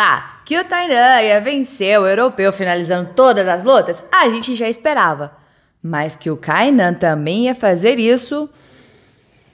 Tá, que o Tairanha venceu o europeu finalizando todas as lutas, a gente já esperava. Mas que o Kainan também ia fazer isso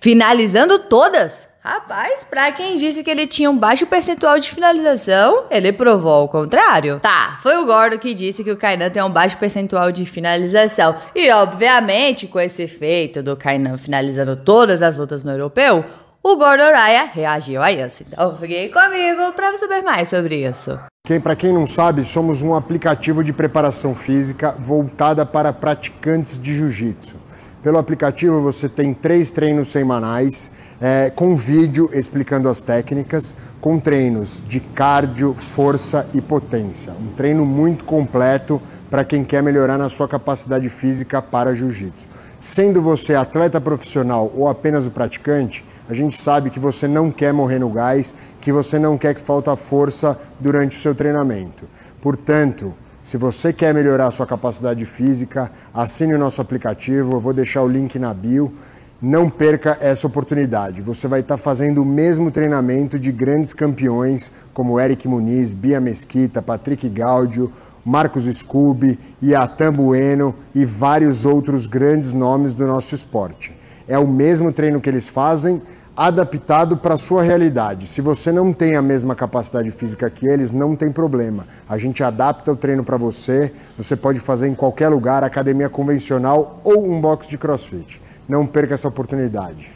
finalizando todas. Rapaz, pra quem disse que ele tinha um baixo percentual de finalização, ele provou o contrário. Tá, foi o Gordo que disse que o Kainan tem um baixo percentual de finalização. E, obviamente, com esse efeito do Kainan finalizando todas as lutas no europeu, o Gordon Ryan reagiu a isso. Então fiquei comigo para saber mais sobre isso. Quem, para quem não sabe, somos um aplicativo de preparação física voltada para praticantes de jiu-jitsu. Pelo aplicativo você tem três treinos semanais, é, com vídeo explicando as técnicas, com treinos de cardio, força e potência. Um treino muito completo para quem quer melhorar na sua capacidade física para jiu-jitsu. Sendo você atleta profissional ou apenas o praticante, a gente sabe que você não quer morrer no gás, que você não quer que falta força durante o seu treinamento. Portanto, se você quer melhorar a sua capacidade física, assine o nosso aplicativo, eu vou deixar o link na bio. Não perca essa oportunidade. Você vai estar fazendo o mesmo treinamento de grandes campeões como Eric Muniz, Bia Mesquita, Patrick Gaudio, Marcos Scubi, Iatan Bueno e vários outros grandes nomes do nosso esporte. É o mesmo treino que eles fazem, adaptado para a sua realidade. Se você não tem a mesma capacidade física que eles, não tem problema. A gente adapta o treino para você. Você pode fazer em qualquer lugar, academia convencional ou um box de crossfit. Não perca essa oportunidade.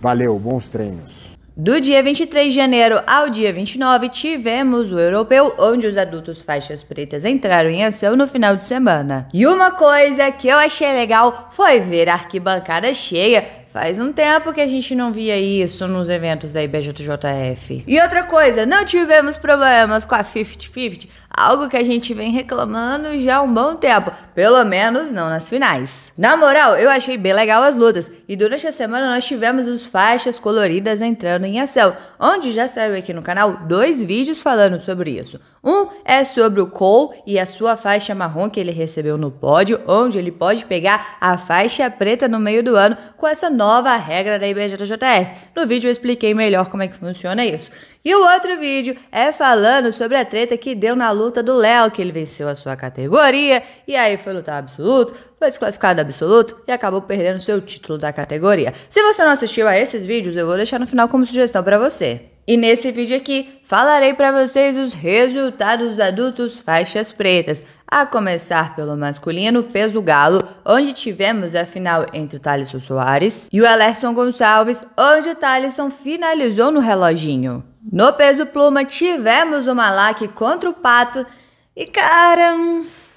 Valeu, bons treinos. Do dia 23 de janeiro ao dia 29, tivemos o europeu, onde os adultos faixas pretas entraram em ação no final de semana. E uma coisa que eu achei legal foi ver a arquibancada cheia Faz um tempo que a gente não via isso nos eventos da IBJJF. E outra coisa, não tivemos problemas com a 50-50, algo que a gente vem reclamando já há um bom tempo, pelo menos não nas finais. Na moral, eu achei bem legal as lutas, e durante a semana nós tivemos os faixas coloridas entrando em ação, onde já saiu aqui no canal dois vídeos falando sobre isso. Um é sobre o Cole e a sua faixa marrom que ele recebeu no pódio, onde ele pode pegar a faixa preta no meio do ano com essa nova nova regra da IBJJF. No vídeo eu expliquei melhor como é que funciona isso. E o outro vídeo é falando sobre a treta que deu na luta do Léo, que ele venceu a sua categoria e aí foi lutar absoluto, foi desclassificado absoluto e acabou perdendo seu título da categoria. Se você não assistiu a esses vídeos, eu vou deixar no final como sugestão para você. E nesse vídeo aqui falarei para vocês os resultados adultos faixas pretas, a começar pelo masculino peso galo, onde tivemos a final entre o Thalisson Soares e o Alerson Gonçalves, onde o Thalisson finalizou no reloginho. No peso pluma tivemos o Malak contra o Pato e cara,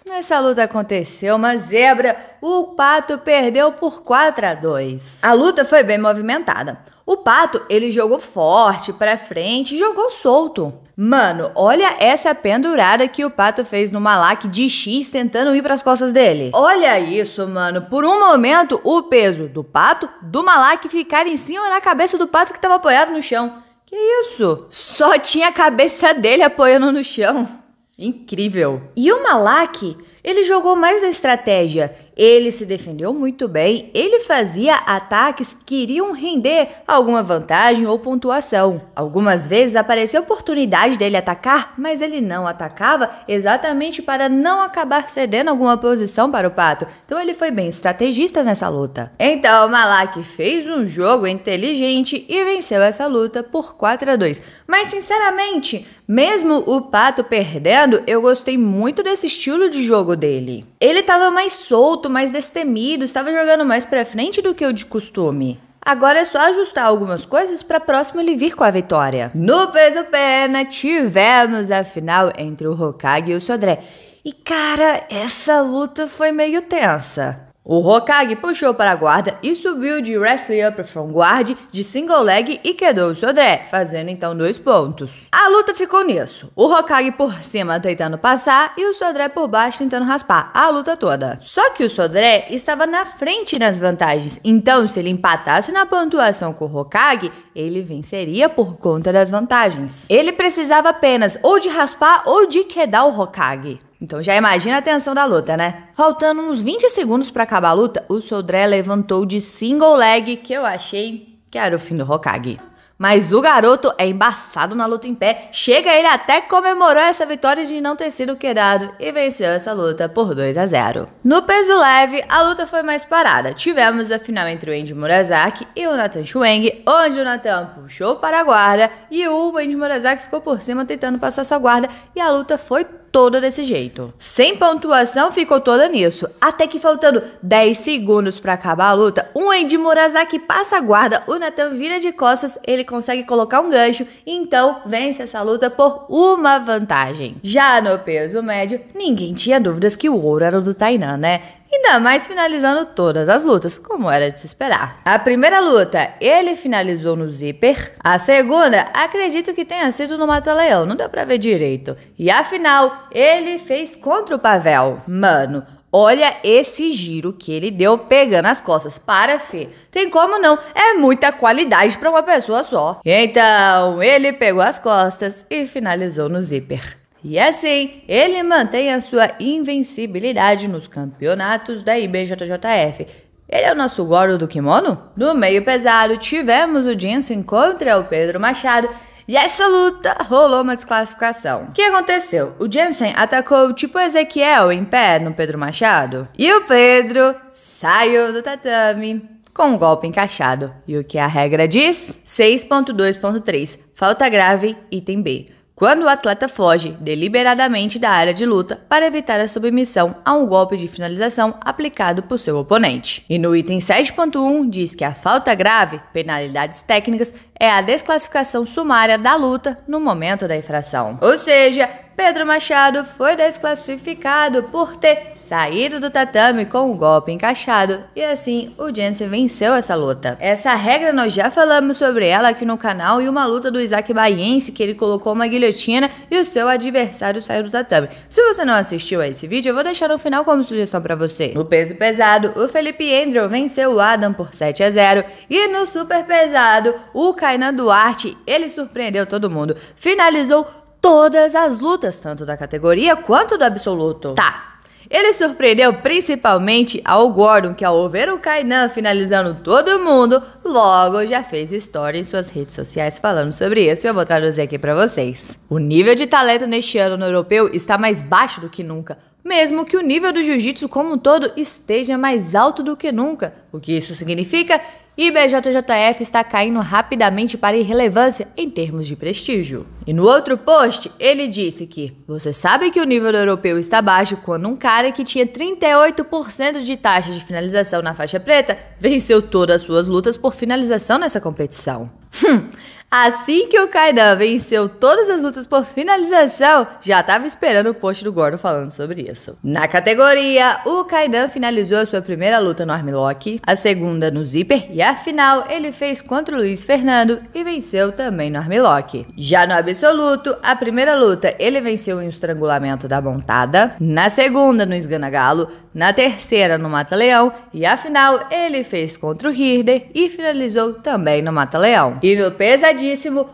Nessa hum, luta aconteceu uma zebra, o Pato perdeu por 4 a 2. A luta foi bem movimentada. O Pato, ele jogou forte, para frente, jogou solto. Mano, olha essa pendurada que o Pato fez no Malak de X tentando ir para as costas dele. Olha isso, mano. Por um momento, o peso do Pato, do Malak ficar em cima da cabeça do Pato que estava apoiado no chão. Que isso? Só tinha a cabeça dele apoiando no chão. Incrível. E o Malak, ele jogou mais da estratégia. Ele se defendeu muito bem, ele fazia ataques que iriam render alguma vantagem ou pontuação. Algumas vezes apareceu a oportunidade dele atacar, mas ele não atacava exatamente para não acabar cedendo alguma posição para o Pato. Então ele foi bem estrategista nessa luta. Então Malak fez um jogo inteligente e venceu essa luta por 4 a 2. Mas sinceramente, mesmo o Pato perdendo, eu gostei muito desse estilo de jogo dele. Ele estava mais solto mais destemido, estava jogando mais para frente do que o de costume. Agora é só ajustar algumas coisas para próximo ele vir com a vitória. No peso pena, tivemos a final entre o Hokage e o Sodré. E cara, essa luta foi meio tensa. O Hokage puxou para a guarda e subiu de Wrestling Up From Guard de Single Leg e quedou o Sodré, fazendo então dois pontos. A luta ficou nisso. O Hokage por cima tentando passar e o Sodré por baixo tentando raspar a luta toda. Só que o Sodré estava na frente nas vantagens, então se ele empatasse na pontuação com o Hokage, ele venceria por conta das vantagens. Ele precisava apenas ou de raspar ou de quedar o Hokage. Então já imagina a tensão da luta, né? Faltando uns 20 segundos para acabar a luta, o Sodré levantou de single leg, que eu achei que era o fim do Hokage. Mas o garoto é embaçado na luta em pé, chega ele até comemorou essa vitória de não ter sido quedado e venceu essa luta por 2 a 0. No peso leve, a luta foi mais parada. Tivemos a final entre o Andy Murazaki e o Nathan Schweng, onde o Nathan puxou para a guarda e o Andy Murazaki ficou por cima tentando passar sua guarda e a luta foi toda desse jeito. Sem pontuação, ficou toda nisso. Até que faltando 10 segundos para acabar a luta, um Andy Murazaki passa a guarda, o Nathan vira de costas, ele consegue colocar um gancho então vence essa luta por uma vantagem. Já no peso médio, ninguém tinha dúvidas que o ouro era do Tainan, né? Ainda mais finalizando todas as lutas, como era de se esperar. A primeira luta, ele finalizou no zíper. A segunda, acredito que tenha sido no Mata-Leão, não deu pra ver direito. E a final, ele fez contra o Pavel. Mano, Olha esse giro que ele deu pegando as costas. Para, Fê. Tem como não? É muita qualidade para uma pessoa só. Então, ele pegou as costas e finalizou no zíper. E assim, ele mantém a sua invencibilidade nos campeonatos da IBJJF. Ele é o nosso Gordo do kimono? No meio pesado, tivemos o Jensen contra o Pedro Machado e essa luta rolou uma desclassificação. O que aconteceu? O Jensen atacou tipo Ezequiel em pé no Pedro Machado. E o Pedro saiu do tatame com um golpe encaixado. E o que a regra diz? 6.2.3, falta grave, item B quando o atleta foge deliberadamente da área de luta para evitar a submissão a um golpe de finalização aplicado por seu oponente. E no item 7.1 diz que a falta grave, penalidades técnicas, é a desclassificação sumária da luta no momento da infração. Ou seja, Pedro Machado foi desclassificado por ter saído do tatame com o golpe encaixado e assim o Jensen venceu essa luta. Essa regra nós já falamos sobre ela aqui no canal e uma luta do Isaac Baiense que ele colocou uma guilhotina e o seu adversário saiu do tatame. Se você não assistiu a esse vídeo, eu vou deixar no final como sugestão para você. No peso pesado, o Felipe Andrew venceu o Adam por 7 a 0 e no super pesado, o Kainan Duarte, ele surpreendeu todo mundo. Finalizou todas as lutas, tanto da categoria quanto do absoluto. Tá. Ele surpreendeu principalmente ao Gordon, que ao ver o Kainan finalizando todo mundo, logo já fez história em suas redes sociais falando sobre isso e eu vou traduzir aqui para vocês. O nível de talento neste ano no europeu está mais baixo do que nunca, mesmo que o nível do jiu-jitsu como um todo esteja mais alto do que nunca. O que isso significa? IBJJF está caindo rapidamente para irrelevância em termos de prestígio. E no outro post, ele disse que você sabe que o nível europeu está baixo quando um cara que tinha 38% de taxa de finalização na faixa preta venceu todas as suas lutas por finalização nessa competição. Hum, Assim que o Kainan venceu todas as lutas por finalização, já estava esperando o post do Gordo falando sobre isso. Na categoria, o Kainan finalizou a sua primeira luta no armlock, a segunda no Zipper e a final ele fez contra o Luiz Fernando e venceu também no armlock. Já no absoluto, a primeira luta ele venceu em estrangulamento da montada, na segunda no esganagalo, na terceira no mata-leão e a final ele fez contra o Hirder e finalizou também no mata-leão. E no pesadinho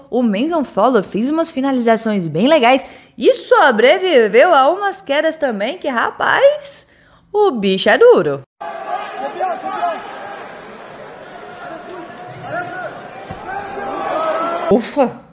o Menzon Follow fez umas finalizações bem legais e sobreviveu a umas quedas também que, rapaz, o bicho é duro. Ufa!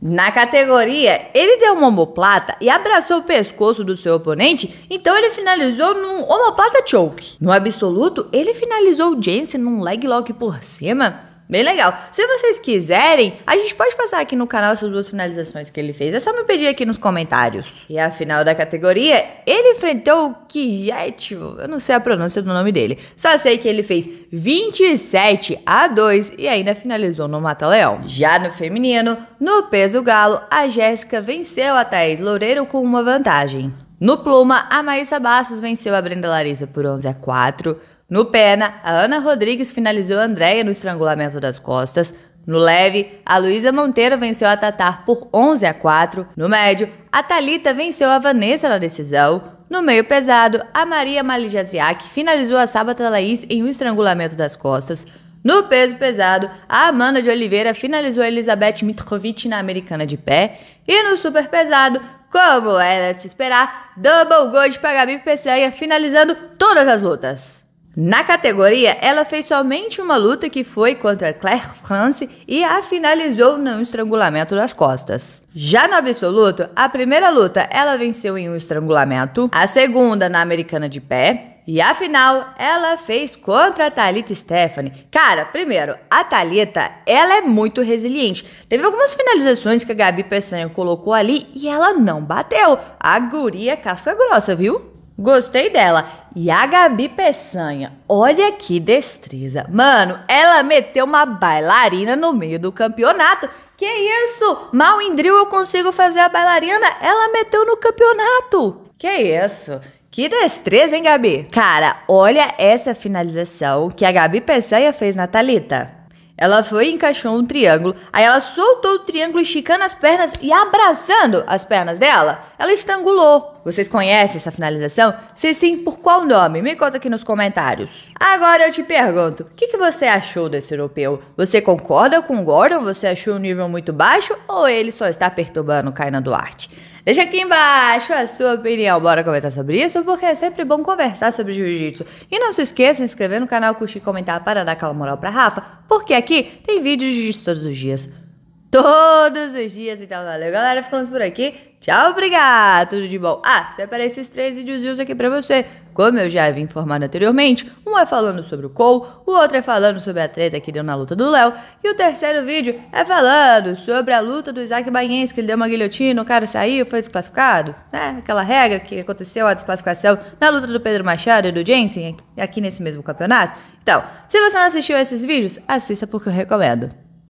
Na categoria, ele deu uma omoplata e abraçou o pescoço do seu oponente, então ele finalizou num omoplata choke. No absoluto, ele finalizou o Jensen num leg lock por cima Bem legal. Se vocês quiserem, a gente pode passar aqui no canal essas duas finalizações que ele fez. É só me pedir aqui nos comentários. E a final da categoria, ele enfrentou o Kijet. Eu não sei a pronúncia do nome dele. Só sei que ele fez 27 a 2 e ainda finalizou no Mata-Leão. Já no feminino, no peso galo, a Jéssica venceu a Thaís Loureiro com uma vantagem. No pluma, a Maísa Bastos venceu a Brenda Larissa por 11 a 4. No pena, a Ana Rodrigues finalizou a Andréia no estrangulamento das costas. No leve, a Luísa Monteiro venceu a Tatar por 11 a 4. No médio, a Talita venceu a Vanessa na decisão. No meio pesado, a Maria Malijaziak finalizou a Sábata Laís em um estrangulamento das costas. No peso pesado, a Amanda de Oliveira finalizou a Elizabeth Mitrovic na americana de pé. E no super pesado, como era de se esperar, double gold para Gabi Pessanha finalizando todas as lutas. Na categoria, ela fez somente uma luta que foi contra Claire France e a finalizou no estrangulamento das costas. Já no absoluto, a primeira luta ela venceu em um estrangulamento, a segunda na americana de pé, e afinal, ela fez contra a Thalita Stephanie. Cara, primeiro, a Thalita, ela é muito resiliente. Teve algumas finalizações que a Gabi Peçanha colocou ali e ela não bateu. A guria casca grossa, viu? Gostei dela. E a Gabi Peçanha, olha que destreza. Mano, ela meteu uma bailarina no meio do campeonato. Que isso? Mal em drill eu consigo fazer a bailarina. Ela meteu no campeonato. Que isso? Que destreza, hein, Gabi? Cara, olha essa finalização que a Gabi Peçanha fez na Thalita. Ela foi e encaixou um triângulo, aí ela soltou o triângulo esticando as pernas e abraçando as pernas dela. Ela estrangulou. Vocês conhecem essa finalização? Se sim, por qual nome? Me conta aqui nos comentários. Agora eu te pergunto, o que, que, você achou desse europeu? Você concorda com o Gordon? Você achou o um nível muito baixo ou ele só está perturbando Caina Duarte? Deixa aqui embaixo a sua opinião. Bora conversar sobre isso, porque é sempre bom conversar sobre jiu-jitsu. E não se esqueça de se inscrever no canal, curtir e comentar para dar aquela moral pra Rafa, porque aqui tem vídeos de jiu-jitsu todos os dias. Todos os dias, então valeu, galera. Ficamos por aqui. Tchau, obrigado, tudo de bom. Ah, separei esses três videozinhos aqui pra você. Como eu já havia informado anteriormente, um é falando sobre o Cole, o outro é falando sobre a treta que deu na luta do Léo, e o terceiro vídeo é falando sobre a luta do Isaac Banhens, que ele deu uma guilhotina, o cara saiu, foi desclassificado, né? Aquela regra que aconteceu a desclassificação na luta do Pedro Machado e do Jensen, aqui nesse mesmo campeonato. Então, se você não assistiu esses vídeos, assista porque eu recomendo.